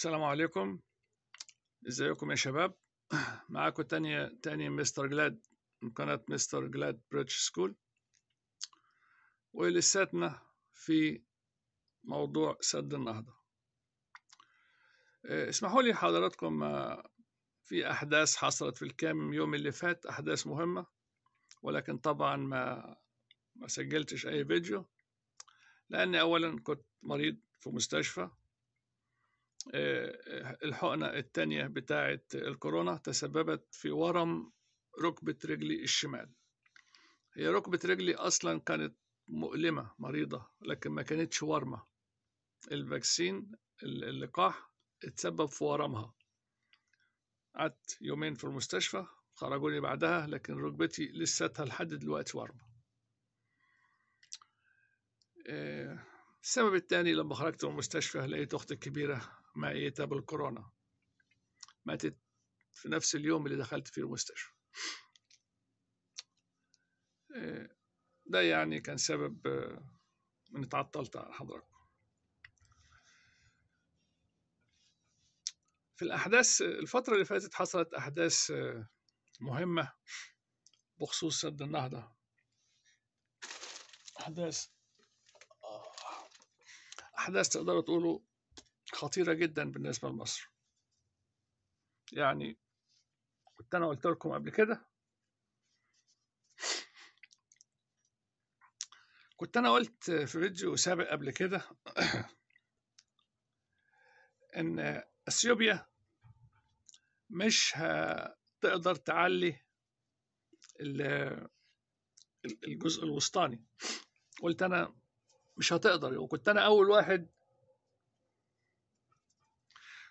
السلام عليكم ازيكم يا شباب معاكم تاني تاني مستر جلاد من قناة مستر جلاد بريتش سكول ولساتنا في موضوع سد النهضة آه، اسمحوا لي حضراتكم آه، في أحداث حصلت في الكام يوم اللي فات أحداث مهمة ولكن طبعا ما ما سجلتش أي فيديو لأني أولا كنت مريض في مستشفى آه، الحقنة الثانية بتاعة الكورونا تسببت في ورم ركبة رجلي الشمال هي ركبة رجلي أصلا كانت مؤلمة مريضة لكن ما كانتش ورمة الفاكسين اللقاح اتسبب في ورمها قعدت يومين في المستشفى خرجوني بعدها لكن ركبتي لساتها لحد دلوقتي ورمة آه، السبب التاني لما خرجت من المستشفى لقيت أختي الكبيرة معيتها بالكورونا ماتت في نفس اليوم اللي دخلت فيه المستشفى آه، ده يعني كان سبب آه، اني تعطلت على حضرتك في الأحداث الفترة اللي فاتت حصلت أحداث آه، مهمة بخصوص سد النهضة أحداث أحداث تقدروا تقولوا خطيرة جدا بالنسبة لمصر يعني كنت أنا قلت لكم قبل كده كنت أنا قلت في فيديو سابق قبل كده إن أثيوبيا مش هتقدر تعلي الجزء الوسطاني قلت أنا مش هتقدر وكنت أنا أول واحد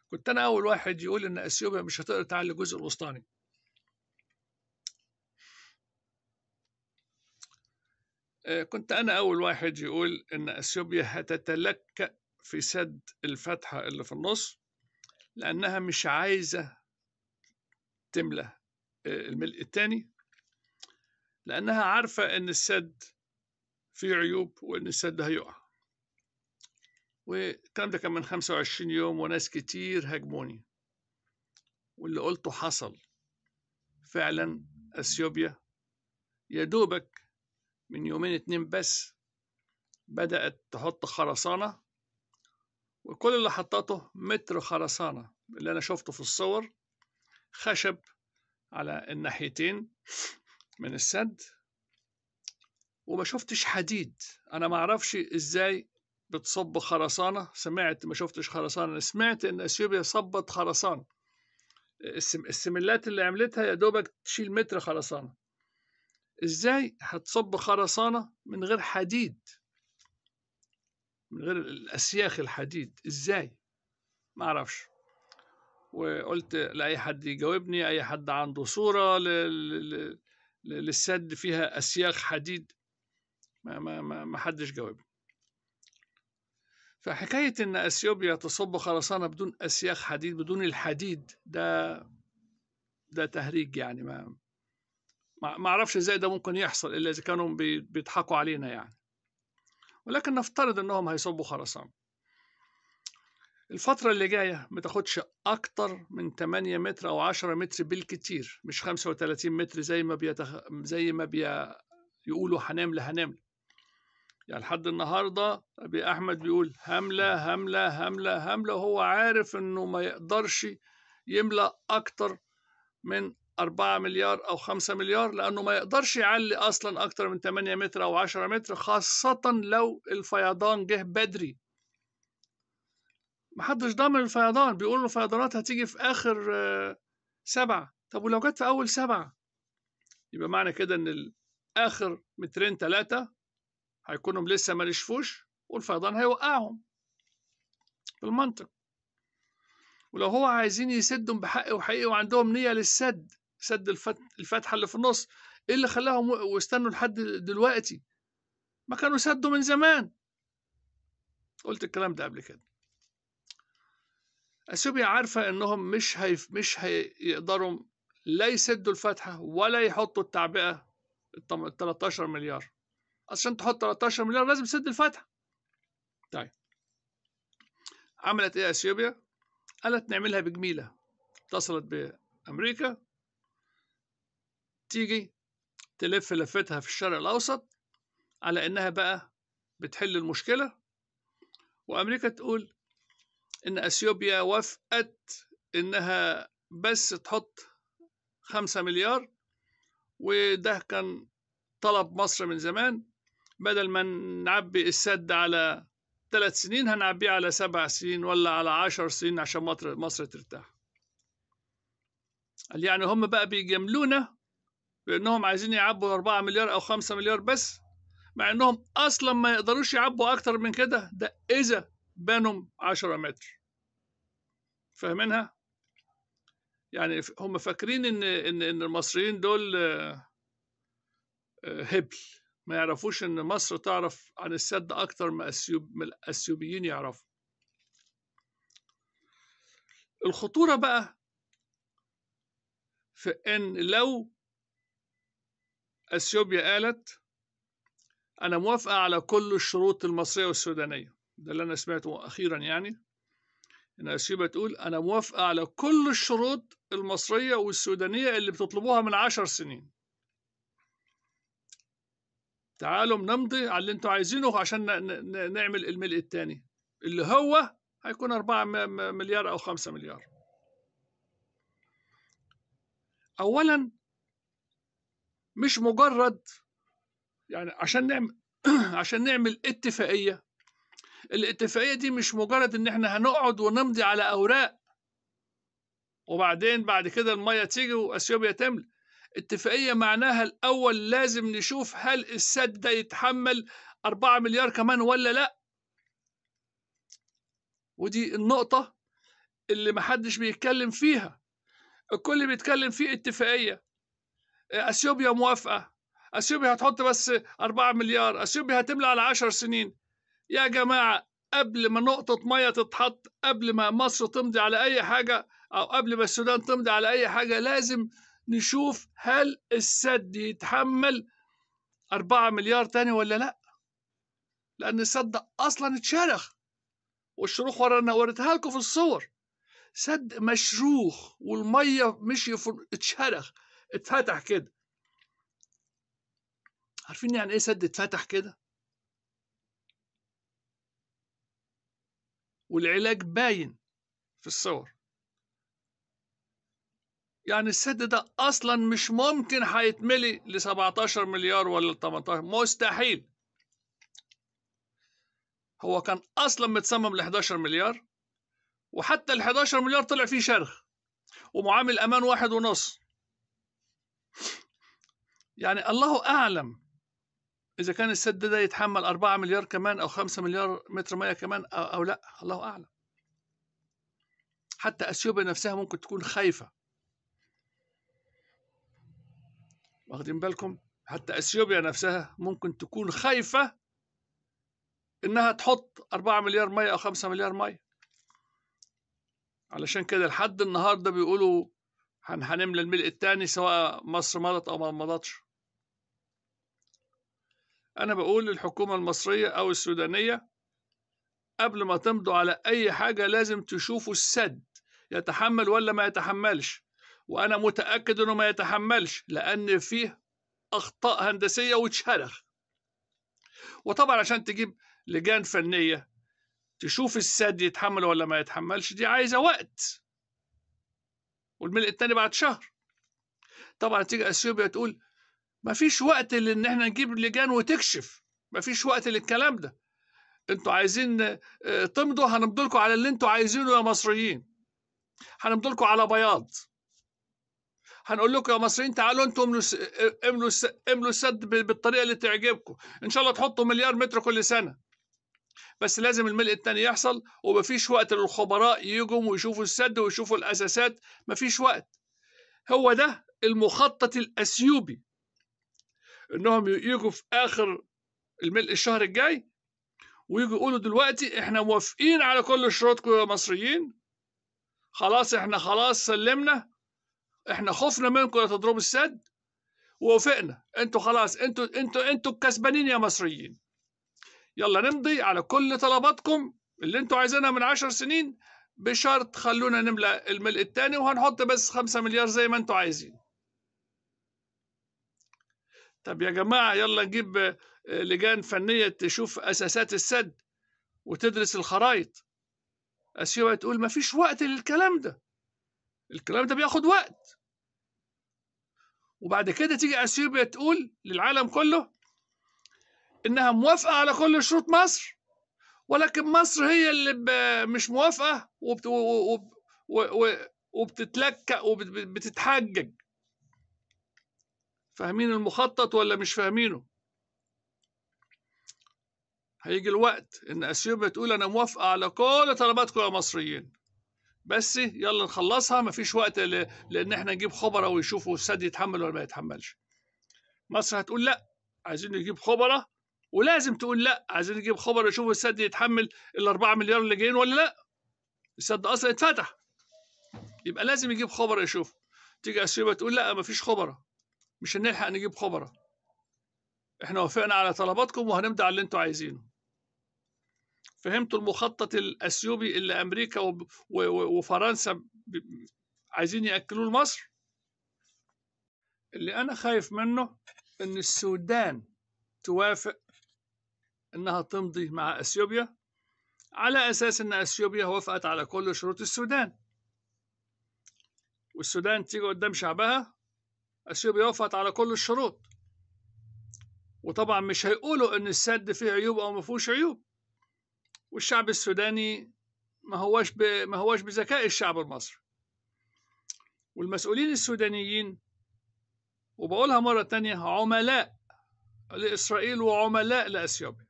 كنت انا اول واحد يقول ان اثيوبيا مش هتقدر تعلي الجزء الوسطاني آه، كنت انا اول واحد يقول ان اثيوبيا هتتلكأ في سد الفتحه اللي في النص لانها مش عايزه تملى آه، الملء الثاني لانها عارفه ان السد فيه عيوب وان السد هيقع والكلام ده كان من 25 يوم وناس كتير هاجموني واللي قلته حصل فعلا اثيوبيا يا دوبك من يومين اتنين بس بدأت تحط خرسانة وكل اللي حطته متر خرسانة اللي أنا شفته في الصور خشب على الناحيتين من السد وما شفتش حديد أنا معرفش إزاي بتصب خرسانة سمعت ما شفتش خرسانة سمعت إن أثيوبيا صبت خرسانة السملات اللي عملتها يا دوبك تشيل متر خرسانة إزاي هتصب خرسانة من غير حديد من غير الأسياخ الحديد إزاي ما أعرفش وقلت لأي حد يجاوبني أي حد عنده صورة للسد فيها أسياخ حديد ما ما ما حدش جاوبني فحكاية إن أثيوبيا تصب خرسانة بدون أسياخ حديد بدون الحديد ده ده تهريج يعني ما ما أعرفش إزاي ده ممكن يحصل إلا إذا كانوا بيضحكوا علينا يعني ولكن نفترض إنهم هيصبوا خرسانة الفترة اللي جاية ما تاخدش أكتر من 8 متر أو 10 متر بالكتير مش 35 متر زي ما بيتخ... زي ما بي... يقولوا هنملى يعني لحد النهارده ابي احمد بيقول هامله هامله هامله هامله هو عارف انه ما يقدرش يملا اكتر من 4 مليار او 5 مليار لانه ما يقدرش يعلي اصلا اكتر من 8 متر او 10 متر خاصه لو الفيضان جه بدري محدش ضامن الفيضان بيقولوا الفيضانات هتيجي في اخر آه، سبعة طب ولو جت في اول سبعة يبقى معنى كده ان اخر مترين ثلاثة هيكونوا لسه ما نشفوش والفيضان هيوقعهم بالمنطق ولو هو عايزين يسدهم بحق وحقيقي وعندهم نية للسد سد الفتحة اللي في النص ايه اللي خلاهم واستنوا لحد دلوقتي ما كانوا سدوا من زمان قلت الكلام ده قبل كده اثيوبيا عارفة انهم مش هي مش هيقدروا لا يسدوا الفتحة ولا يحطوا التعبئة ال 13 مليار عشان تحط 13 مليار لازم تسد الفاتحه طيب عملت ايه اثيوبيا قالت نعملها بجميله اتصلت بامريكا تيجي تلف لفتها في الشرق الاوسط على انها بقى بتحل المشكله وامريكا تقول ان اثيوبيا وافقت انها بس تحط خمسة مليار وده كان طلب مصر من زمان بدل ما نعبي السد على ثلاث سنين هنعبيه على سبع سنين ولا على عشر سنين عشان مصر ترتاح قال يعني هم بقى بيجاملونا بانهم عايزين يعبوا 4 مليار او 5 مليار بس مع انهم اصلا ما يقدروش يعبوا اكتر من كده ده اذا بنوا 10 متر فاهمينها يعني هم فاكرين ان ان ان المصريين دول آه، آه، هبل ما يعرفوش ان مصر تعرف عن السد اكتر ما الاثيوبيين يعرفوا الخطوره بقى في ان لو اثيوبيا قالت انا موافقه على كل الشروط المصريه والسودانيه ده اللي انا سمعته اخيرا يعني ان اثيوبيا تقول انا موافقه على كل الشروط المصريه والسودانيه اللي بتطلبوها من عشر سنين تعالوا نمضي على اللي انتوا عايزينه عشان نعمل الملء الثاني اللي هو هيكون 4 مليار او 5 مليار اولا مش مجرد يعني عشان نعمل عشان نعمل اتفاقيه الاتفاقيه دي مش مجرد ان احنا هنقعد ونمضي على اوراق وبعدين بعد كده الميه تيجي واثيوبيا تملى اتفاقية معناها الأول لازم نشوف هل السد ده يتحمل 4 مليار كمان ولا لأ ودي النقطة اللي محدش بيتكلم فيها الكل بيتكلم فيه اتفاقية اثيوبيا موافقة اثيوبيا هتحط بس 4 مليار اثيوبيا هتملى على 10 سنين يا جماعة قبل ما نقطة مية تتحط قبل ما مصر تمضي على أي حاجة أو قبل ما السودان تمضي على أي حاجة لازم نشوف هل السد يتحمل 4 مليار تاني ولا لا لأن السد أصلا اتشرخ والشروخ ورا وريتها لكم في الصور سد مشروخ والمية مشي اتشرخ اتفتح كده عارفين يعني ايه سد اتفتح كده والعلاج باين في الصور يعني السد ده اصلا مش ممكن هيتملي ل 17 مليار ولا 18 مستحيل هو كان اصلا متصمم ل 11 مليار وحتى ال 11 مليار طلع فيه شرخ ومعامل امان واحد ونص يعني الله اعلم اذا كان السد ده يتحمل 4 مليار كمان او 5 مليار متر ميه كمان او, أو لا الله اعلم حتى اثيوبيا نفسها ممكن تكون خايفه واخدين بالكم حتى اثيوبيا نفسها ممكن تكون خايفه انها تحط 4 مليار ميه او 5 مليار ميه علشان كده لحد النهارده بيقولوا هنملى الملء الثاني سواء مصر مضت او ما مضتش انا بقول للحكومه المصريه او السودانيه قبل ما تمضوا على اي حاجه لازم تشوفوا السد يتحمل ولا ما يتحملش وانا متاكد انه ما يتحملش لان فيه اخطاء هندسيه واتشرخ وطبعا عشان تجيب لجان فنيه تشوف السد يتحمل ولا ما يتحملش دي عايزه وقت والملء التاني بعد شهر طبعا تيجي اثيوبيا تقول ما فيش وقت لان احنا نجيب لجان وتكشف ما فيش وقت للكلام ده انتوا عايزين آه، تمضوا هنمضلكوا لكم على اللي انتوا عايزينه يا مصريين هنمضلكوا لكم على بياض هنقول لكم يا مصريين تعالوا انتم املوا املوا املوا السد بالطريقه اللي تعجبكم ان شاء الله تحطوا مليار متر كل سنه بس لازم الملء الثاني يحصل ومفيش وقت للخبراء يجوا ويشوفوا السد ويشوفوا الاساسات مفيش وقت هو ده المخطط الاثيوبي انهم يجوا في اخر الملء الشهر الجاي ويجوا يقولوا دلوقتي احنا موافقين على كل شروطكم يا مصريين خلاص احنا خلاص سلمنا احنا خفنا منكم يا تضربوا السد ووافقنا انتوا خلاص انتوا انتوا انتوا الكسبانين يا مصريين يلا نمضي على كل طلباتكم اللي انتوا عايزينها من عشر سنين بشرط خلونا نملى الملء التاني وهنحط بس خمسة مليار زي ما انتوا عايزين طب يا جماعة يلا نجيب آه، لجان فنية تشوف أساسات السد وتدرس الخرايط أسيوة تقول مفيش وقت للكلام ده الكلام ده بياخد وقت وبعد كده تيجي اثيوبيا تقول للعالم كله انها موافقه على كل شروط مصر ولكن مصر هي اللي مش موافقه وبت وبتتلكأ وبتتحجج فاهمين المخطط ولا مش فاهمينه هيجي الوقت ان اثيوبيا تقول انا موافقه على كل طلباتكم يا مصريين بس يلا نخلصها مفيش وقت لان احنا نجيب خبراء ويشوفوا السد يتحمل ولا ما يتحملش مصر هتقول لا عايزين نجيب خبراء ولازم تقول لا عايزين نجيب خبراء يشوفوا السد يتحمل ال 4 مليار اللي جايين ولا لا السد اصلا اتفتح يبقى لازم يجيب خبراء يشوف تيجي اثيوبيا تقول لا مفيش خبراء مش هنلحق نجيب خبراء احنا وافقنا على طلباتكم وهنمضي على اللي انتوا عايزينه فهمتوا المخطط الاثيوبي اللي امريكا وفرنسا عايزين ياكلوه لمصر اللي انا خايف منه ان السودان توافق انها تمضي مع اثيوبيا على اساس ان اثيوبيا وافقت على كل شروط السودان والسودان تيجي قدام شعبها اثيوبيا وافقت على كل الشروط وطبعا مش هيقولوا ان السد فيه عيوب او ما فيهوش عيوب والشعب السوداني ما هواش ما هواش بذكاء الشعب المصري والمسؤولين السودانيين وبقولها مرة تانية عملاء لإسرائيل وعملاء لأثيوبيا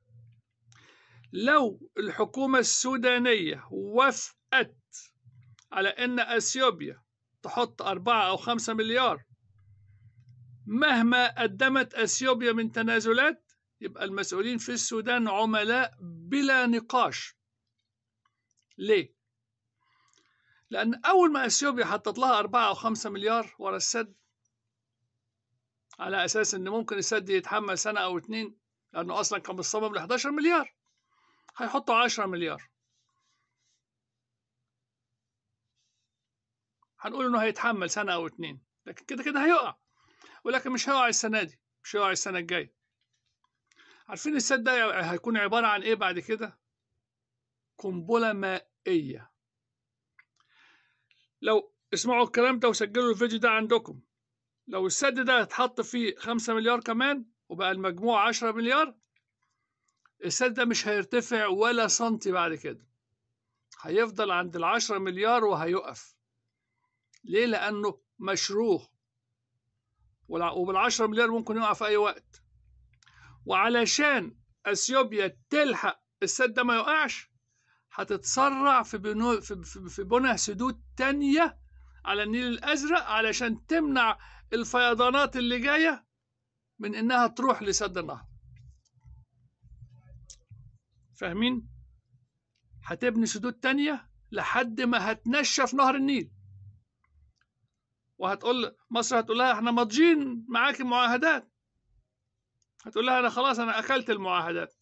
لو الحكومة السودانية وافقت على أن أثيوبيا تحط أربعة أو خمسة مليار مهما قدمت أثيوبيا من تنازلات يبقى المسؤولين في السودان عملاء بلا نقاش ليه؟ لأن أول ما أثيوبيا حطت لها أربعة أو خمسة مليار ورا السد على أساس إن ممكن السد يتحمل سنة أو اتنين لأنه أصلا كان مصمم ل 11 مليار هيحطوا 10 مليار هنقول إنه هيتحمل سنة أو اتنين لكن كده كده هيقع ولكن مش هيقع السنة دي مش هيقع السنة الجاية عارفين السد ده هيكون عبارة عن إيه بعد كده؟ قنبلة مائية لو اسمعوا الكلام ده وسجلوا الفيديو ده عندكم لو السد ده اتحط فيه خمسة مليار كمان وبقى المجموع عشرة مليار السد ده مش هيرتفع ولا سنتي بعد كده هيفضل عند العشرة مليار وهيقف ليه لأنه مشروخ وبالعشرة مليار ممكن يقع في أي وقت وعلشان اثيوبيا تلحق السد ده ما يقعش هتتسرع في بنو في, في, بناء سدود تانية على النيل الازرق علشان تمنع الفيضانات اللي جايه من انها تروح لسد النهر فاهمين هتبني سدود تانية لحد ما هتنشف نهر النيل وهتقول مصر هتقول لها احنا ماضيين معاك معاهدات هتقول لها انا خلاص انا اكلت المعاهدات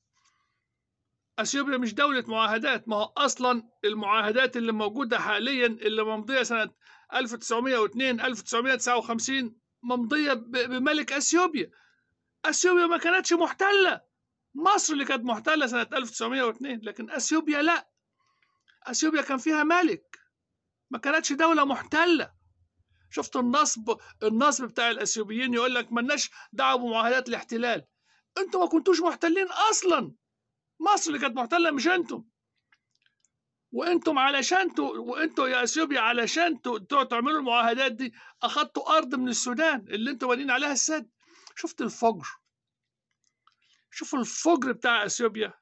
اثيوبيا مش دولة معاهدات ما هو اصلا المعاهدات اللي موجودة حاليا اللي ممضية سنة 1902 1959 ممضية بملك اثيوبيا اثيوبيا ما كانتش محتلة مصر اللي كانت محتلة سنة 1902 لكن اثيوبيا لا اثيوبيا كان فيها ملك ما كانتش دولة محتلة شفت النصب النصب بتاع الاثيوبيين يقول لك مالناش دعوه بمعاهدات الاحتلال انتوا ما كنتوش محتلين اصلا مصر اللي كانت محتله مش انتم وانتم علشان ت... وانتوا يا اثيوبيا علشان ت... تعملوا المعاهدات دي اخذتوا ارض من السودان اللي انتوا بانين عليها السد شفت الفجر شوفوا الفجر بتاع اثيوبيا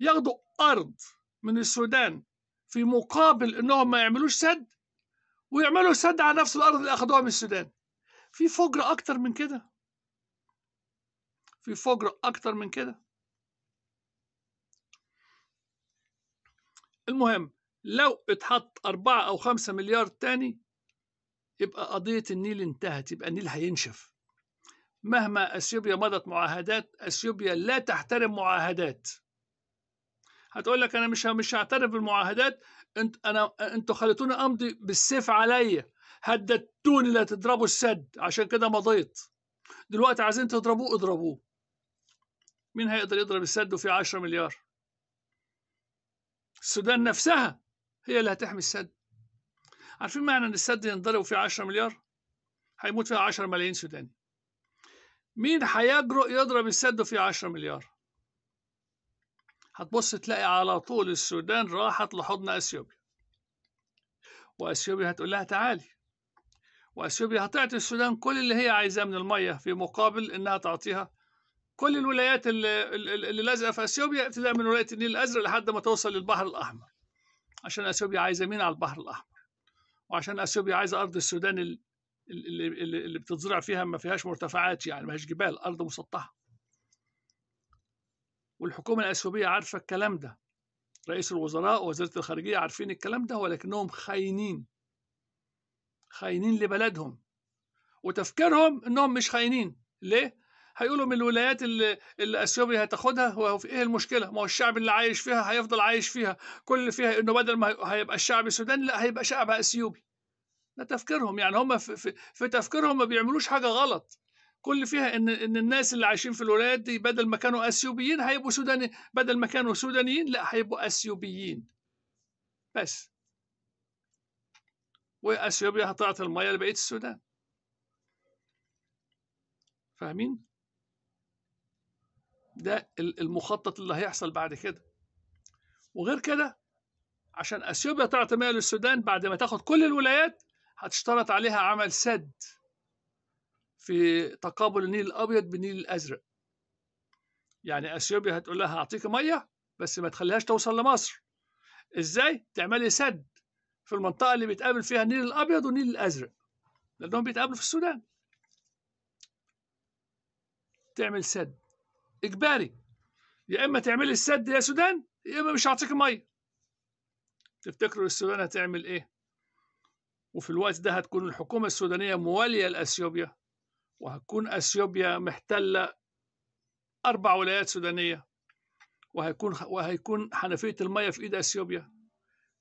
ياخدوا ارض من السودان في مقابل انهم ما يعملوش سد ويعملوا سد على نفس الارض اللي اخذوها من السودان في فجر اكتر من كده في فجر اكتر من كده المهم لو اتحط أربعة أو خمسة مليار تاني يبقى قضية النيل انتهت يبقى النيل هينشف مهما أثيوبيا مضت معاهدات أثيوبيا لا تحترم معاهدات هتقول لك أنا مش مش هعترف بالمعاهدات انت انا انتوا خليتوني امضي بالسيف عليا هددتوني لا تضربوا السد عشان كده مضيت دلوقتي عايزين تضربوه اضربوه مين هيقدر يضرب السد وفيه 10 مليار السودان نفسها هي اللي هتحمي السد عارفين معنى ان السد ينضرب وفي 10 مليار هيموت فيها 10 ملايين سوداني مين هيجرؤ يضرب السد وفي 10 مليار هتبص تلاقي على طول السودان راحت لحضن اثيوبيا واثيوبيا هتقول لها تعالي واثيوبيا هتعطي السودان كل اللي هي عايزاه من الميه في مقابل انها تعطيها كل الولايات اللي, اللي لازقه في اثيوبيا ابتداء من ولايه النيل الازرق لحد ما توصل للبحر الاحمر عشان اثيوبيا عايزه مين على البحر الاحمر وعشان اثيوبيا عايزه ارض السودان اللي, اللي, اللي بتتزرع فيها ما فيهاش مرتفعات يعني ما فيهاش جبال ارض مسطحه والحكومة الأثيوبية عارفة الكلام ده رئيس الوزراء ووزيرة الخارجية عارفين الكلام ده ولكنهم خاينين خاينين لبلدهم وتفكيرهم انهم مش خاينين ليه؟ هيقولوا من الولايات اللي اثيوبيا هتاخدها هو ايه المشكله؟ ما هو الشعب اللي عايش فيها هيفضل عايش فيها، كل اللي فيها انه بدل ما هيبقى الشعب السوداني لا هيبقى شعب اثيوبي. ده تفكيرهم يعني هم في, في, في تفكيرهم ما بيعملوش حاجه غلط. كل فيها ان ان الناس اللي عايشين في الولايات دي بدل ما كانوا اثيوبيين هيبقوا سوداني بدل ما كانوا سودانيين لا هيبقوا اثيوبيين بس واثيوبيا هتعطي الميه لبقيه السودان فاهمين ده المخطط اللي هيحصل بعد كده وغير كده عشان اثيوبيا تعطي ميه للسودان بعد ما تاخد كل الولايات هتشترط عليها عمل سد في تقابل النيل الابيض بالنيل الازرق يعني اثيوبيا هتقول لها هعطيك ميه بس ما تخليهاش توصل لمصر ازاي تعملي سد في المنطقه اللي بيتقابل فيها النيل الابيض والنيل الازرق لانهم بيتقابلوا في السودان تعمل سد اجباري يا اما تعملي السد يا سودان يا اما مش هعطيك ميه تفتكروا السودان هتعمل ايه وفي الوقت ده هتكون الحكومه السودانيه مواليه لاثيوبيا وهتكون اثيوبيا محتله اربع ولايات سودانيه وهيكون وهيكون حنفيه الميه في ايد اثيوبيا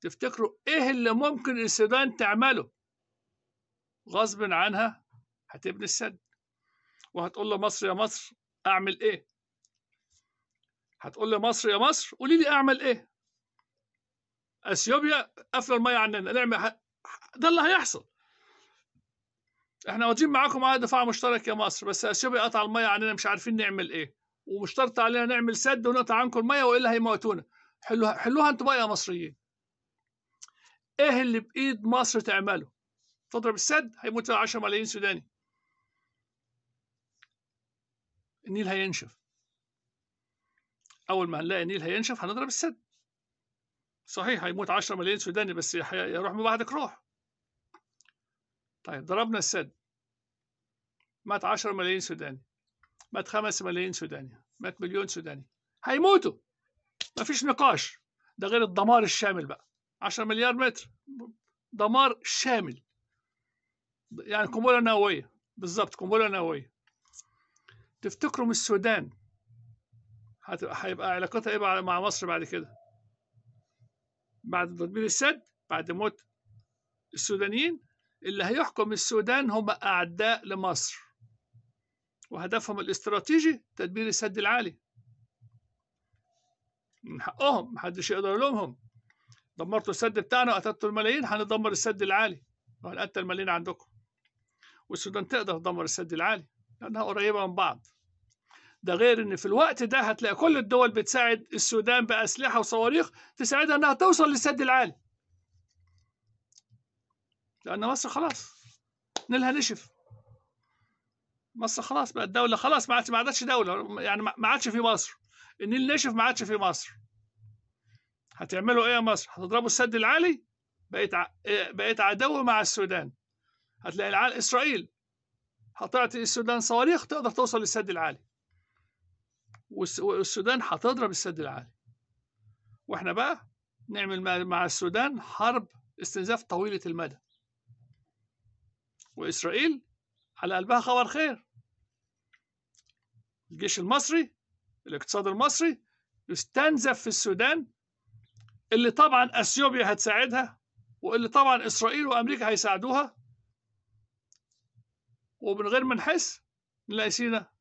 تفتكروا ايه اللي ممكن السودان تعمله غصب عنها هتبني السد وهتقول لمصر يا مصر اعمل ايه هتقول لمصر يا مصر قولي لي اعمل ايه اثيوبيا قافله الميه عننا نعمل ده اللي هيحصل احنا واجبين معاكم على دفاع مشترك يا مصر بس شبه قطع الميه علينا مش عارفين نعمل ايه ومشترط علينا نعمل سد ونقطع عنكم الميه والا هيموتونا حلوها حلوها انتوا بقى يا مصريين ايه اللي بايد مصر تعمله تضرب السد هيموت 10 ملايين سوداني النيل هينشف اول ما هنلاقي النيل هينشف هنضرب السد صحيح هيموت 10 ملايين سوداني بس يروح من بعدك روح طيب ضربنا السد مات 10 ملايين سوداني مات 5 ملايين سوداني مات مليون سوداني هيموتوا مفيش نقاش ده غير الدمار الشامل بقى 10 مليار متر دمار شامل يعني قنبله نوويه بالظبط قنبله نوويه تفتكروا من السودان هيبقى علاقتها ايه مع مصر بعد كده بعد تدمير السد بعد موت السودانيين اللي هيحكم السودان هم أعداء لمصر وهدفهم الاستراتيجي تدبير السد العالي من حقهم محدش يقدر يلومهم دمرتوا السد بتاعنا وقتلتوا الملايين هندمر السد العالي وهنقتل الملايين عندكم والسودان تقدر تدمر السد العالي لأنها قريبة من بعض ده غير ان في الوقت ده هتلاقي كل الدول بتساعد السودان بأسلحة وصواريخ تساعدها انها توصل للسد العالي لان مصر خلاص نيلها نشف مصر خلاص بقت دوله خلاص ما عادتش دوله يعني ما عادش في مصر النيل نشف ما عادش في مصر هتعملوا ايه يا مصر هتضربوا السد العالي بقيت ع... إيه، بقيت عدو مع السودان هتلاقي العال اسرائيل هتعطي السودان صواريخ تقدر توصل للسد العالي والسودان هتضرب السد العالي واحنا بقى نعمل مع السودان حرب استنزاف طويله المدى وإسرائيل على قلبها خبر خير الجيش المصري الاقتصاد المصري يستنزف في السودان اللي طبعا اثيوبيا هتساعدها واللي طبعا اسرائيل وامريكا هيساعدوها ومن غير ما نحس نلاقي سينا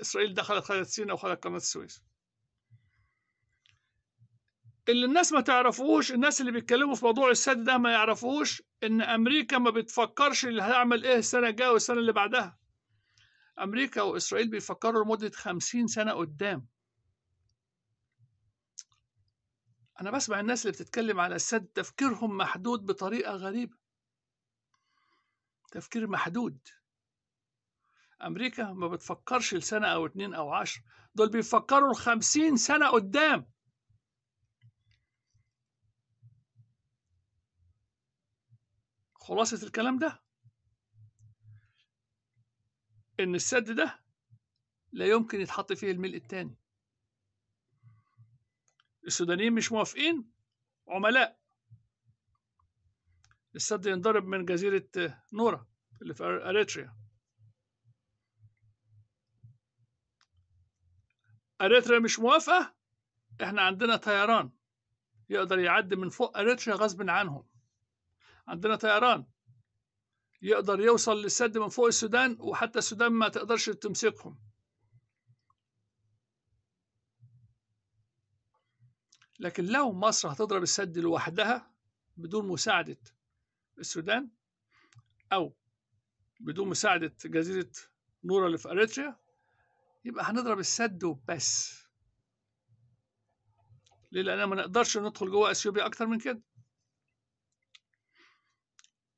اسرائيل دخلت خدت سينا وخدت قناه السويس اللي الناس ما تعرفوش الناس اللي بيتكلموا في موضوع السد ده ما يعرفوش ان امريكا ما بتفكرش اللي هتعمل ايه السنه الجايه والسنه اللي بعدها امريكا واسرائيل بيفكروا لمده 50 سنه قدام انا بسمع الناس اللي بتتكلم على السد تفكيرهم محدود بطريقه غريبه تفكير محدود امريكا ما بتفكرش لسنه او اتنين او عشر دول بيفكروا لخمسين سنه قدام خلاصة الكلام ده إن السد ده لا يمكن يتحط فيه الملء التاني السودانيين مش موافقين عملاء السد ينضرب من جزيرة نورا اللي في أريتريا أريتريا مش موافقة إحنا عندنا طيران يقدر يعدي من فوق أريتريا غصب عنهم عندنا طيران يقدر يوصل للسد من فوق السودان وحتى السودان ما تقدرش تمسكهم لكن لو مصر هتضرب السد لوحدها بدون مساعدة السودان أو بدون مساعدة جزيرة نورا اللي في أريتريا يبقى هنضرب السد وبس ليه لأن ما نقدرش ندخل جوه أثيوبيا أكتر من كده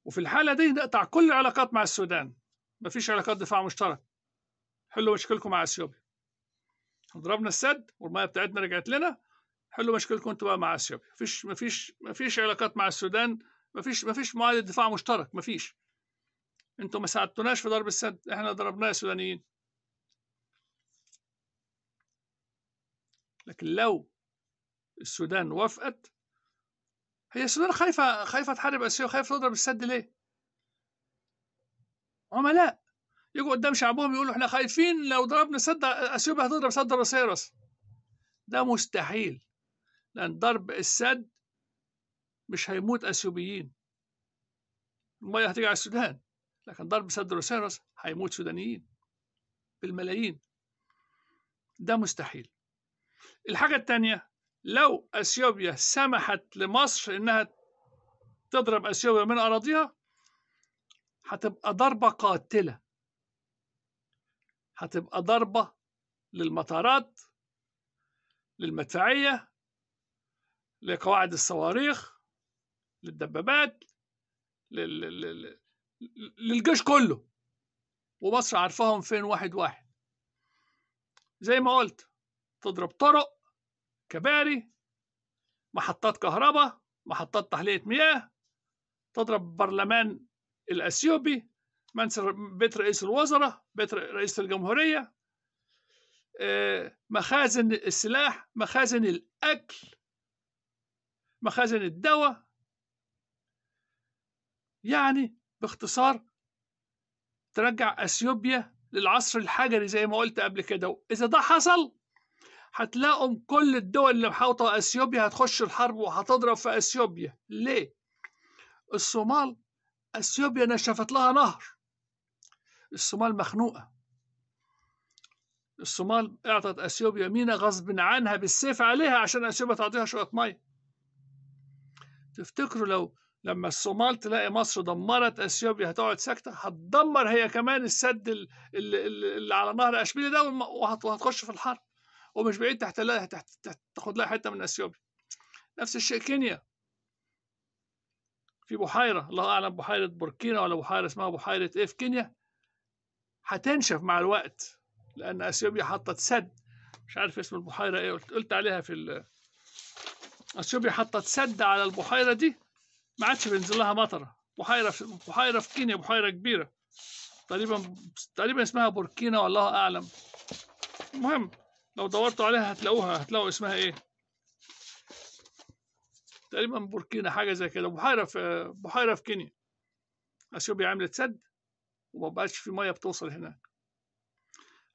وفي الحالة دي نقطع كل العلاقات مع السودان مفيش علاقات دفاع مشترك حلوا مشكلكم مع اثيوبيا ضربنا السد والميه بتاعتنا رجعت لنا حلوا مشكلكم انتوا بقى مع اثيوبيا مفيش مفيش مفيش علاقات مع السودان مفيش مفيش معاهده دفاع مشترك مفيش انتوا ما ساعدتوناش في ضرب السد احنا ضربناه السودانيين لكن لو السودان وافقت هي السودان خايفه خايفه تحارب اسيا وخايفه تضرب السد ليه؟ عملاء يجوا قدام شعبهم يقولوا احنا خايفين لو ضربنا سد اثيوبيا هتضرب سد رسيرس ده مستحيل لان ضرب السد مش هيموت اثيوبيين الميه هتيجي على السودان لكن ضرب سد رسيرس هيموت سودانيين بالملايين ده مستحيل الحاجة الثانيه لو اثيوبيا سمحت لمصر انها تضرب اثيوبيا من اراضيها هتبقى ضربه قاتله هتبقى ضربه للمطارات للمدفعيه لقواعد الصواريخ للدبابات لل... لل... للجيش كله ومصر عارفاهم فين واحد واحد زي ما قلت تضرب طرق كباري محطات كهرباء محطات تحلية مياه تضرب برلمان الأثيوبي بيت رئيس الوزراء بيت رئيس الجمهورية آه، مخازن السلاح مخازن الأكل مخازن الدواء يعني باختصار ترجع أثيوبيا للعصر الحجري زي ما قلت قبل كده إذا ده حصل هتلاقوا كل الدول اللي محاوطة أثيوبيا هتخش الحرب وهتضرب في أثيوبيا ليه؟ الصومال أثيوبيا نشفت لها نهر الصومال مخنوقة الصومال اعطت اثيوبيا مينا غصب عنها بالسيف عليها عشان اثيوبيا تعطيها شويه ميه تفتكروا لو لما الصومال تلاقي مصر دمرت اثيوبيا هتقعد ساكته هتدمر هي كمان السد اللي, اللي على نهر اشبيليه ده وهتخش في الحرب ومش بعيد تحت لها تحت, تحت تاخد لها حته من اثيوبيا نفس الشيء كينيا في بحيره الله اعلم بحيره بوركينا ولا بحيره اسمها بحيره ايه في كينيا هتنشف مع الوقت لان اثيوبيا حطت سد مش عارف اسم البحيره ايه قلت, قلت عليها في اثيوبيا حطت سد على البحيره دي ما عادش بينزل لها مطره بحيره في بحيره في كينيا بحيره كبيره تقريبا تقريبا اسمها بوركينا والله اعلم المهم لو دورتوا عليها هتلاقوها هتلاقوا اسمها ايه تقريبا بوركينا حاجه زي كده بحيره في بحيره في كينيا اثيوبيا عملت سد وما بقاش في ميه بتوصل هناك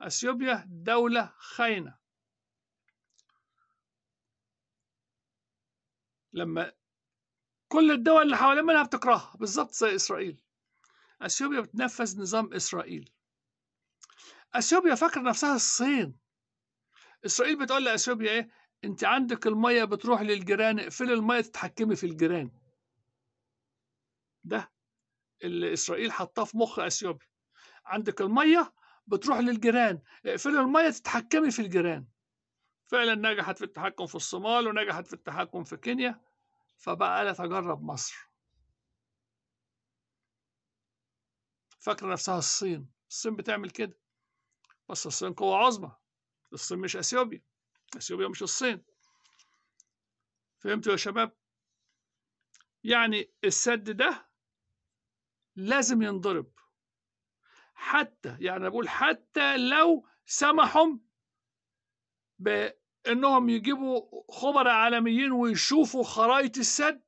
اثيوبيا دوله خاينه لما كل الدول اللي حوالين منها بتكرهها بالظبط زي اسرائيل اثيوبيا بتنفذ نظام اسرائيل اثيوبيا فاكره نفسها الصين اسرائيل بتقول لاثيوبيا ايه انت عندك الميه بتروح للجيران اقفلي الميه تتحكمي في الجيران ده اللي اسرائيل حطاه في مخ اثيوبيا عندك الميه بتروح للجيران اقفلي الميه تتحكمي في الجيران فعلا نجحت في التحكم في الصومال ونجحت في التحكم في كينيا فبقى لا تجرب مصر فاكره نفسها الصين الصين بتعمل كده بس الصين قوة عظمى الصين مش اثيوبيا اثيوبيا مش الصين فهمتوا يا شباب يعني السد ده لازم ينضرب حتى يعني بقول حتى لو سمحوا بانهم يجيبوا خبراء عالميين ويشوفوا خرائط السد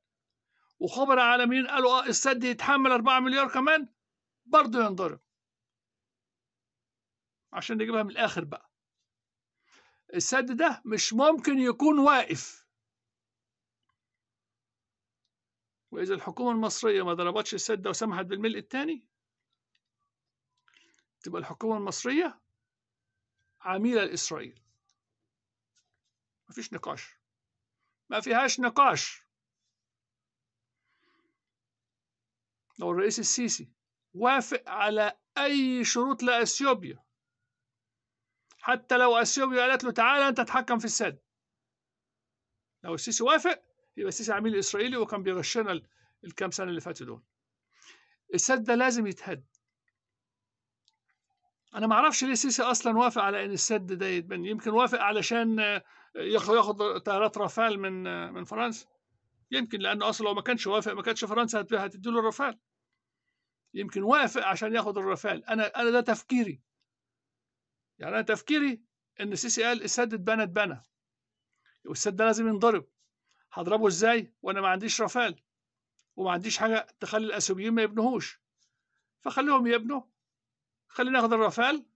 وخبراء عالميين قالوا اه السد يتحمل 4 مليار كمان برضه ينضرب عشان نجيبها من الاخر بقى السد ده مش ممكن يكون واقف وإذا الحكومة المصرية ما ضربتش السد ده وسمحت بالملء الثاني تبقى الحكومة المصرية عميلة لإسرائيل مفيش نقاش ما فيهاش نقاش لو الرئيس السيسي وافق على أي شروط لأثيوبيا حتى لو اثيوبيا قالت له تعالى انت تتحكم في السد لو السيسي وافق يبقى السيسي عميل اسرائيلي وكان بيغشنا الكام سنه اللي فاتوا دول السد ده لازم يتهد انا ما اعرفش ليه السيسي اصلا وافق على ان السد ده يتبني يمكن وافق علشان آه، ياخد طيارات رافال من آه، من فرنسا يمكن لانه اصلا لو ما كانش وافق ما كانتش فرنسا هتدي له الرافال يمكن وافق عشان ياخد الرافال انا انا ده تفكيري يعني انا تفكيري ان السيسي قال السد اتبنى اتبنى والسد ده لازم ينضرب هضربه ازاي وانا ما عنديش رفال وما عنديش حاجه تخلي الاثيوبيين ما يبنوهوش فخليهم يبنوا خلينا ناخد الرفال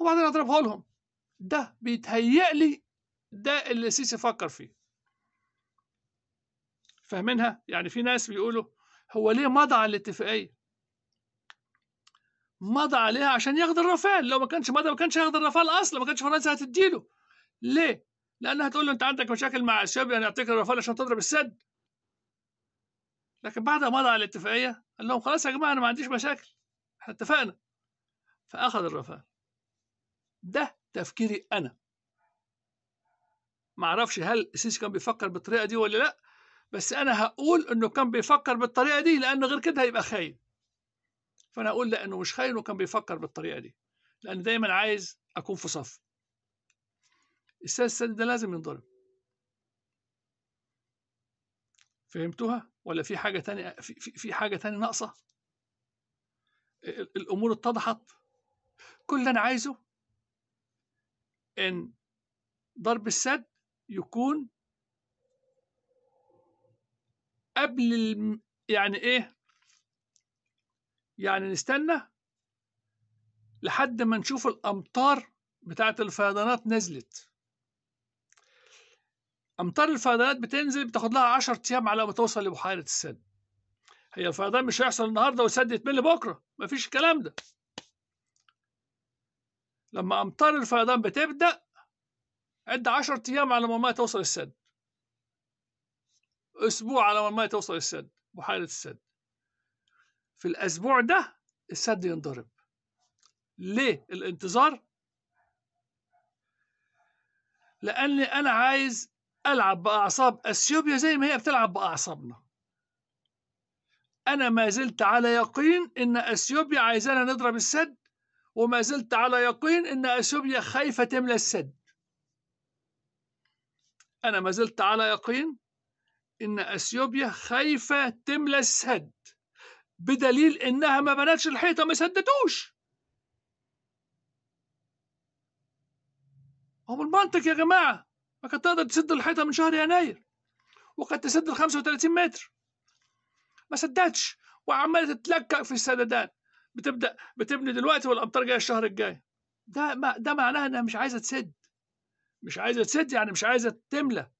وبعدين اضربها لهم ده بيتهيألي ده اللي السيسي فكر فيه فاهمينها يعني في ناس بيقولوا هو ليه مضى على الاتفاقيه مضى عليها عشان ياخد الرافال لو ما كانش مضى ما كانش هياخد الرافال اصلا ما كانش فرنسا هتديله ليه؟ لانها هتقول له انت عندك مشاكل مع اثيوبيا انا اعطيك الرافال عشان تضرب السد لكن بعد ما مضى على الاتفاقيه قال لهم خلاص يا جماعه انا ما عنديش مشاكل احنا اتفقنا فاخذ الرافال ده تفكيري انا ما اعرفش هل السيسي كان بيفكر بالطريقه دي ولا لا بس انا هقول انه كان بيفكر بالطريقه دي لانه غير كده هيبقى خاين فانا اقول لانه مش خاين وكان بيفكر بالطريقه دي لان دايما عايز اكون في صف الاستاذ السادس ده لازم ينضرب فهمتوها ولا في حاجه تانية في, في, في حاجه تانية ناقصه الامور اتضحت كل اللي انا عايزه ان ضرب السد يكون قبل الم... يعني ايه يعني نستنى لحد ما نشوف الأمطار بتاعة الفيضانات نزلت أمطار الفيضانات بتنزل بتاخد لها 10 أيام على ما توصل لبحيرة السد هي الفيضان مش هيحصل النهارده والسد يتمل بكرة مفيش الكلام ده لما أمطار الفيضان بتبدأ عد 10 أيام على ما توصل السد أسبوع على ما توصل السد بحيرة السد في الأسبوع ده السد ينضرب ليه الانتظار لاني أنا عايز ألعب بأعصاب أثيوبيا زي ما هي بتلعب بأعصابنا أنا ما زلت على يقين إن أثيوبيا عايزانا نضرب السد وما زلت على يقين إن أثيوبيا خايفة تملى السد أنا ما زلت على يقين إن أثيوبيا خايفة تملى السد بدليل انها ما بنتش الحيطه ما سدتوش هو المنطق يا جماعه ما كانت تقدر تسد الحيطه من شهر يناير وقد تسد ال 35 متر ما سدتش وعماله تتلكك في السدادات بتبدا بتبني دلوقتي والامطار جايه الشهر الجاي ده ما ده معناها انها مش عايزه تسد مش عايزه تسد يعني مش عايزه تملى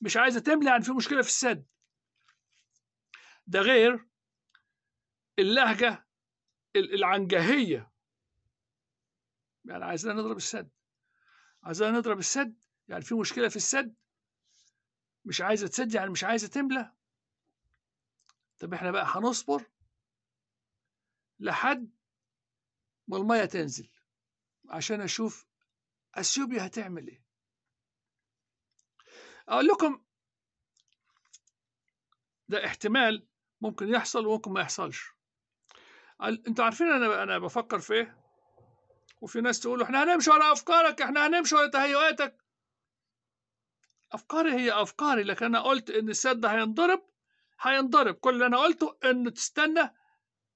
مش عايزه تملى يعني في مشكله في السد ده غير اللهجة العنجهية يعني عايزنا نضرب السد عايزنا نضرب السد يعني في مشكلة في السد مش عايزة تسد يعني مش عايزة تملى طب احنا بقى هنصبر لحد ما المية تنزل عشان أشوف أثيوبيا هتعمل إيه أقول لكم ده احتمال ممكن يحصل وممكن ما يحصلش انتوا عارفين انا انا بفكر في ايه وفي ناس تقول احنا هنمشي على افكارك احنا هنمشي على تهيؤاتك افكاري هي افكاري لكن انا قلت ان السد هينضرب هينضرب كل اللي انا قلته انه تستنى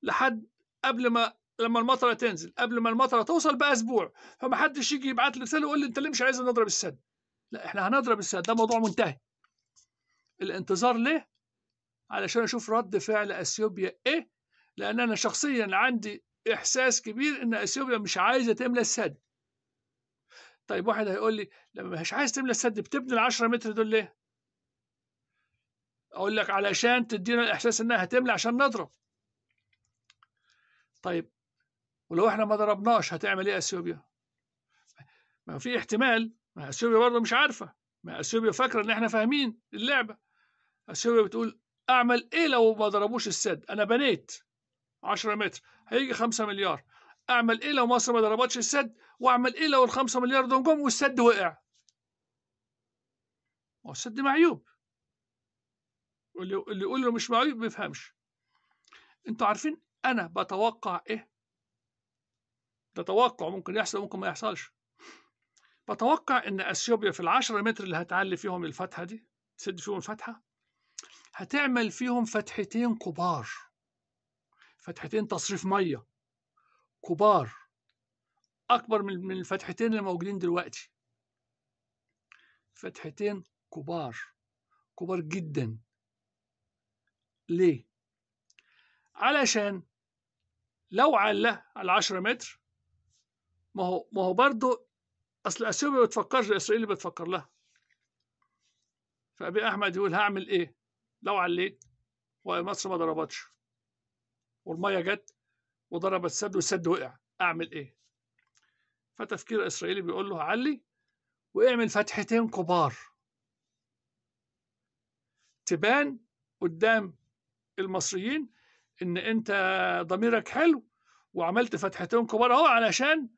لحد قبل ما لما المطره تنزل قبل ما المطره توصل باسبوع فما حدش يجي يبعت لي رساله يقول لي انت ليه مش عايز نضرب السد لا احنا هنضرب السد ده موضوع منتهي الانتظار ليه علشان اشوف رد فعل اثيوبيا ايه لأن أنا شخصيا عندي إحساس كبير إن أثيوبيا مش عايزة تملى السد. طيب واحد هيقول لي لما مش عايز تملى السد بتبني ال 10 متر دول ليه؟ أقول لك علشان تدينا الإحساس إنها هتملى عشان نضرب. طيب ولو إحنا ما ضربناش هتعمل إيه أثيوبيا؟ ما في احتمال ما اثيوبيا برضه مش عارفه ما اثيوبيا فاكره ان احنا فاهمين اللعبه اثيوبيا بتقول اعمل ايه لو ما ضربوش السد انا بنيت 10 متر هيجي 5 مليار اعمل ايه لو مصر ما ضربتش السد واعمل ايه لو ال 5 مليار دول جم والسد وقع ما هو السد معيوب اللي يقول له مش معيوب ما بيفهمش انتوا عارفين انا بتوقع ايه ده توقع ممكن يحصل ممكن ما يحصلش بتوقع ان اثيوبيا في 10 متر اللي هتعلي فيهم الفتحه دي تسد فيهم الفتحه هتعمل فيهم فتحتين كبار فتحتين تصريف ميه كبار اكبر من الفتحتين اللي موجودين دلوقتي فتحتين كبار كبار جدا ليه علشان لو علاه على 10 متر ما هو ما هو برضه اصل اثيوبيا ما بتفكرش اسرائيل بتفكر لها فابي احمد يقول هعمل ايه لو عليت ومصر ما ضربتش والميه جت وضرب السد والسد وقع اعمل ايه فتفكير اسرائيلي بيقول له علي واعمل فتحتين كبار تبان قدام المصريين ان انت ضميرك حلو وعملت فتحتين كبار اهو علشان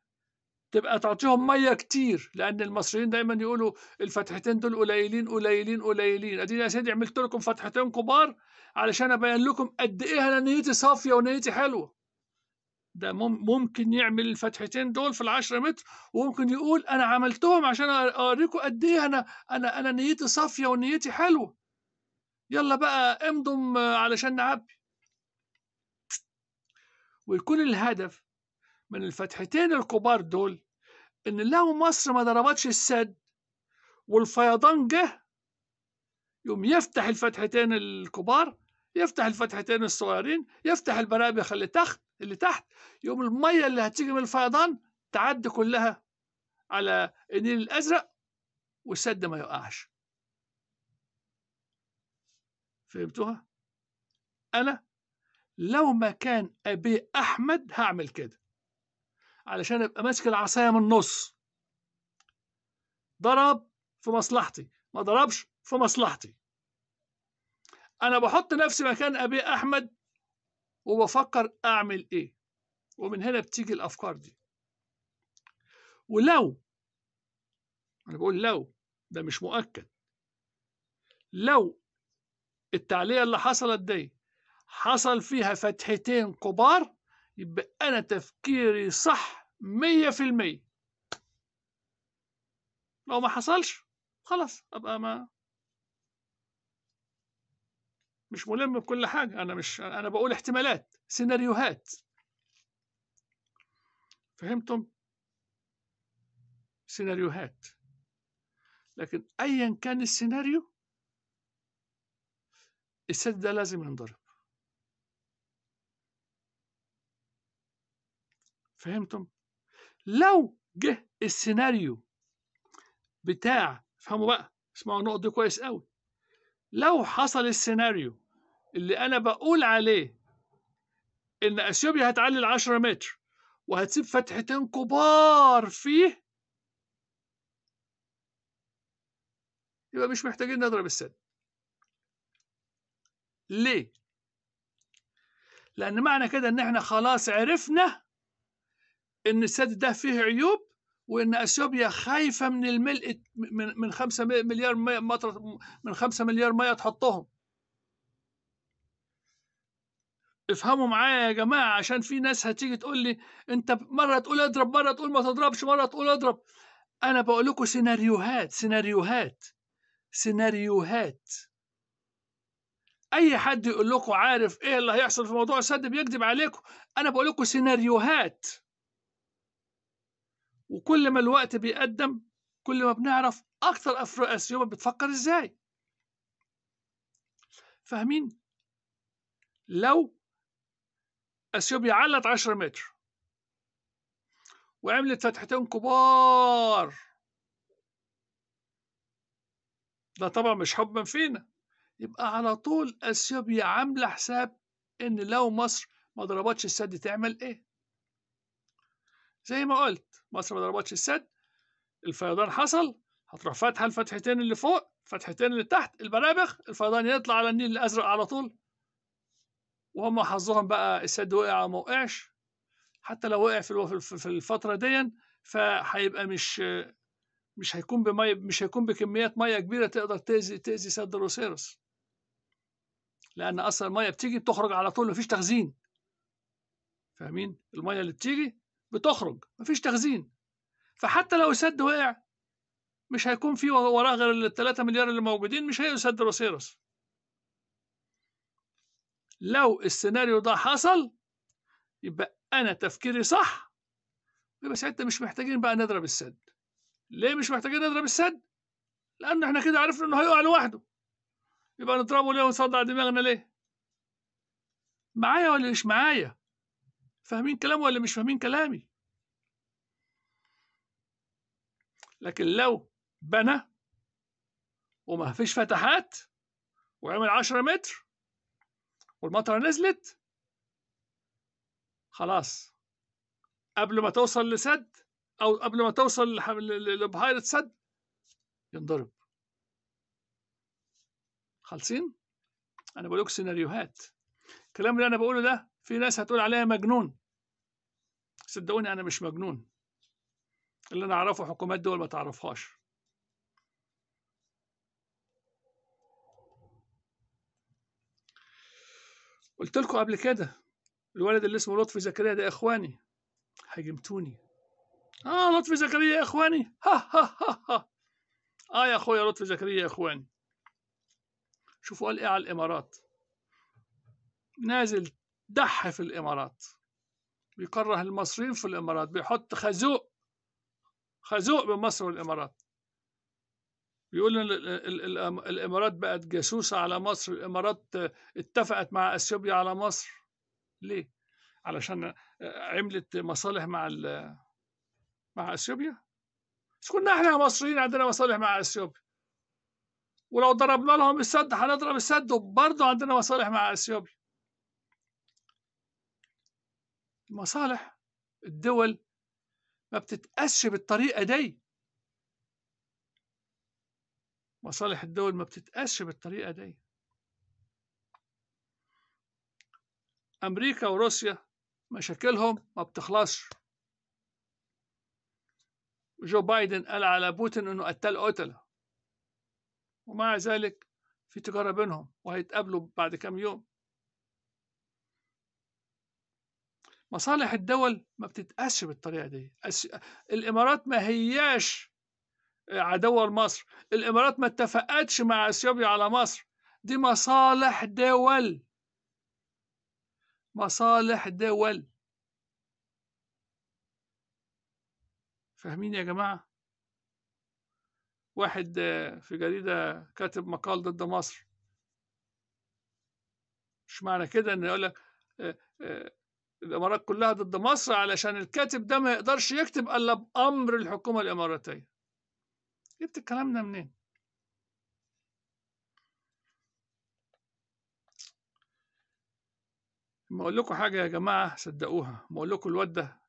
تبقى تعطيهم ميه كتير لان المصريين دايما يقولوا الفتحتين دول قليلين قليلين قليلين اديني يا سيدي عملت لكم فتحتين كبار علشان ابين لكم قد ايه انا نيتي صافيه ونيتي حلوه ده ممكن يعمل الفتحتين دول في العشرة متر وممكن يقول انا عملتهم عشان اوريكم قد ايه انا انا انا نيتي صافيه ونيتي حلوه يلا بقى امضم علشان نعبي ويكون الهدف من الفتحتين الكبار دول ان لو مصر ما ضربتش السد والفيضان جه يقوم يفتح الفتحتين الكبار يفتح الفتحتين الصغيرين يفتح البرابخ اللي تحت اللي تحت يقوم الميه اللي هتيجي من الفيضان تعدي كلها على النيل الازرق والسد ما يقعش فهمتوها انا لو ما كان ابي احمد هعمل كده علشان ابقى ماسك العصايه من النص ضرب في مصلحتي ما ضربش في مصلحتي انا بحط نفسي مكان ابي احمد وبفكر اعمل ايه ومن هنا بتيجي الافكار دي ولو انا بقول لو ده مش مؤكد لو التعلية اللي حصلت دي حصل فيها فتحتين كبار يبقى أنا تفكيري صح مية في المية لو ما حصلش خلاص ابقى ما مش ملم بكل حاجة أنا مش أنا بقول احتمالات سيناريوهات فهمتم؟ سيناريوهات لكن أيا كان السيناريو السد ده لازم ينضرب فهمتم؟ لو جه السيناريو بتاع افهموا بقى اسمعوا النقط دي كويس قوي لو حصل السيناريو اللي انا بقول عليه ان اثيوبيا هتعلي ال 10 متر وهتسيب فتحتين كبار فيه يبقى مش محتاجين نضرب السد ليه لان معنى كده ان احنا خلاص عرفنا ان السد ده فيه عيوب وان اثيوبيا خايفه من الملء من من 5 مليار مطر من 5 مليار ميه تحطهم افهموا معايا يا جماعه عشان في ناس هتيجي تقول لي انت مره تقول اضرب مره تقول ما تضربش مره تقول اضرب انا بقول لكم سيناريوهات سيناريوهات سيناريوهات اي حد يقول لكم عارف ايه اللي هيحصل في موضوع السد بيكذب عليكم انا بقول لكم سيناريوهات وكل ما الوقت بيقدم كل ما بنعرف أكثر أفرو أثيوبيا بتفكر إزاي فاهمين؟ لو أثيوبيا علت 10 متر وعملت فتحتين كبار ده طبعا مش حبا فينا يبقى على طول اثيوبيا عامله حساب ان لو مصر ما ضربتش السد تعمل ايه زي ما قلت مصر ما ضربتش السد الفيضان حصل هتروح فاتحه الفتحتين اللي فوق فتحتين اللي تحت البرابخ الفيضان يطلع على النيل الازرق على طول وهم حظهم بقى السد وقع او ما وقعش حتى لو وقع في في الفتره دي فهيبقى مش مش هيكون بمية مش هيكون بكميات ميه كبيره تقدر تاذي تاذي سد الروسيروس لان اصلا الميه بتيجي بتخرج على طول مفيش تخزين فاهمين الميه اللي بتيجي بتخرج مفيش تخزين فحتى لو السد وقع مش هيكون في وراه غير ال 3 مليار اللي موجودين مش هيقوا سد رصيرس لو السيناريو ده حصل يبقى انا تفكيري صح يبقى ساعتها مش محتاجين بقى نضرب السد ليه مش محتاجين نضرب السد لان احنا كده عرفنا انه هيقع لوحده يبقى نضربه ليه ونصدع دماغنا ليه معايا ولا مش معايا فاهمين كلامه ولا مش فاهمين كلامي لكن لو بنى وما فيش فتحات وعمل 10 متر والمطره نزلت خلاص قبل ما توصل لسد او قبل ما توصل لبحيره سد ينضرب خالصين انا بقول لكم سيناريوهات الكلام اللي انا بقوله ده في ناس هتقول عليا مجنون صدقوني أنا مش مجنون اللي أنا أعرفه حكومات دول ما تعرفهاش قلت لكم قبل كده الولد اللي اسمه لطفي زكريا ده إخواني هجمتوني آه لطفي زكريا يا إخواني ها ها ها ها آه يا أخويا لطفي زكريا يا إخواني شوفوا قال إيه على الإمارات نازل ضحي في الامارات بيكره المصريين في الامارات بيحط خازوق خازوق بين مصر والامارات بيقول ان الامارات بقت جاسوسه على مصر الامارات اتفقت مع اثيوبيا على مصر ليه علشان آه، عملت مصالح مع مع اثيوبيا مش كنا احنا مصريين عندنا مصالح مع اثيوبيا ولو ضربنا لهم السد هنضرب السد وبرضه عندنا مصالح مع اثيوبيا مصالح الدول ما بتتأسش بالطريقة دي مصالح الدول ما بتتأسش بالطريقة دي أمريكا وروسيا مشاكلهم ما بتخلصش جو بايدن قال على بوتين انه قتل قتلة ومع ذلك في تجارة بينهم وهيتقابلوا بعد كام يوم مصالح الدول ما بتتقاسش بالطريقه دي الامارات ما هياش عدو مصر الامارات ما اتفقتش مع اثيوبيا على مصر دي مصالح دول مصالح دول فاهمين يا جماعه واحد في جريده كاتب مقال ضد مصر مش معنى كده ان يقول لك آه، آه، الامارات كلها ضد مصر علشان الكاتب ده ما يقدرش يكتب الا بامر الحكومه الاماراتيه جبت الكلام ده منين ما اقول لكم حاجه يا جماعه صدقوها ما اقول لكم الواد ده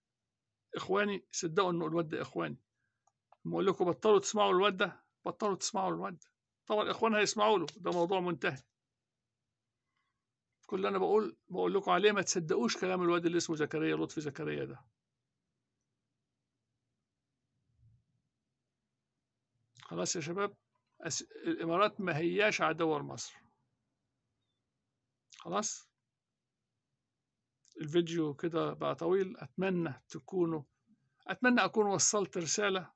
اخواني صدقوا انه الواد ده اخواني ما اقول لكم بطلوا تسمعوا الواد ده بطلوا تسمعوا الواد ده طبعا الاخوان هيسمعوا له ده موضوع منتهي كل اللي انا بقول بقول لكم عليه ما تصدقوش كلام الواد اللي اسمه زكريا لطفي زكريا ده خلاص يا شباب الامارات ما هياش عدو مصر خلاص الفيديو كده بقى طويل اتمنى تكونوا اتمنى اكون وصلت رسالة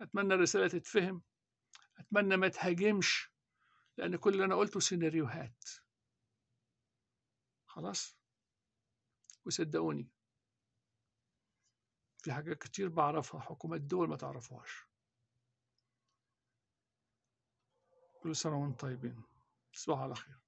اتمنى الرسالة تتفهم اتمنى ما تهاجمش لان كل اللي انا قلته سيناريوهات خلاص وصدقوني في حاجات كتير بعرفها حكومات دول ما تعرفوهاش كل سنة وانتم طيبين تصبحوا على خير